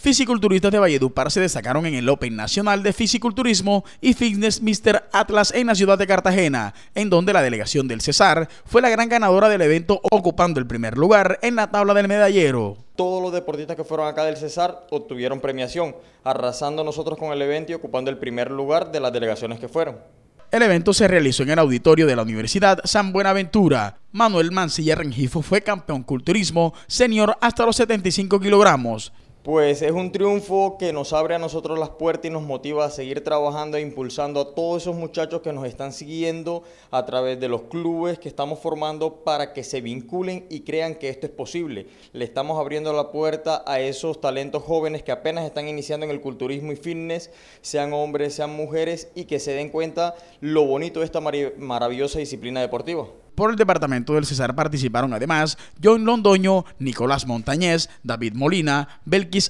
Fisiculturistas de Valledupar se destacaron en el Open Nacional de Fisiculturismo y Fitness Mr. Atlas en la ciudad de Cartagena, en donde la delegación del Cesar fue la gran ganadora del evento ocupando el primer lugar en la tabla del medallero. Todos los deportistas que fueron acá del Cesar obtuvieron premiación, arrasando nosotros con el evento y ocupando el primer lugar de las delegaciones que fueron. El evento se realizó en el auditorio de la Universidad San Buenaventura. Manuel Mancilla Rengifo fue campeón culturismo senior hasta los 75 kilogramos pues es un triunfo que nos abre a nosotros las puertas y nos motiva a seguir trabajando e impulsando a todos esos muchachos que nos están siguiendo a través de los clubes que estamos formando para que se vinculen y crean que esto es posible. Le estamos abriendo la puerta a esos talentos jóvenes que apenas están iniciando en el culturismo y fitness, sean hombres, sean mujeres, y que se den cuenta lo bonito de esta maravillosa disciplina deportiva. Por el departamento del César participaron además John Londoño, Nicolás Montañez, David Molina,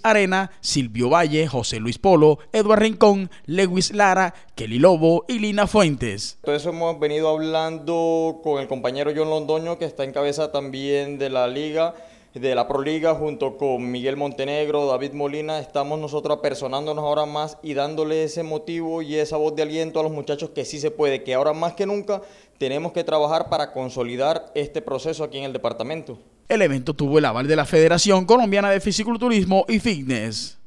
Arena, Silvio Valle, José Luis Polo, Eduard Rincón, Lewis Lara, Kelly Lobo y Lina Fuentes. eso hemos venido hablando con el compañero John Londoño, que está en cabeza también de la liga de la Proliga junto con Miguel Montenegro, David Molina, estamos nosotros personándonos ahora más y dándole ese motivo y esa voz de aliento a los muchachos que sí se puede, que ahora más que nunca tenemos que trabajar para consolidar este proceso aquí en el departamento. El evento tuvo el aval de la Federación Colombiana de Fisiculturismo y Fitness.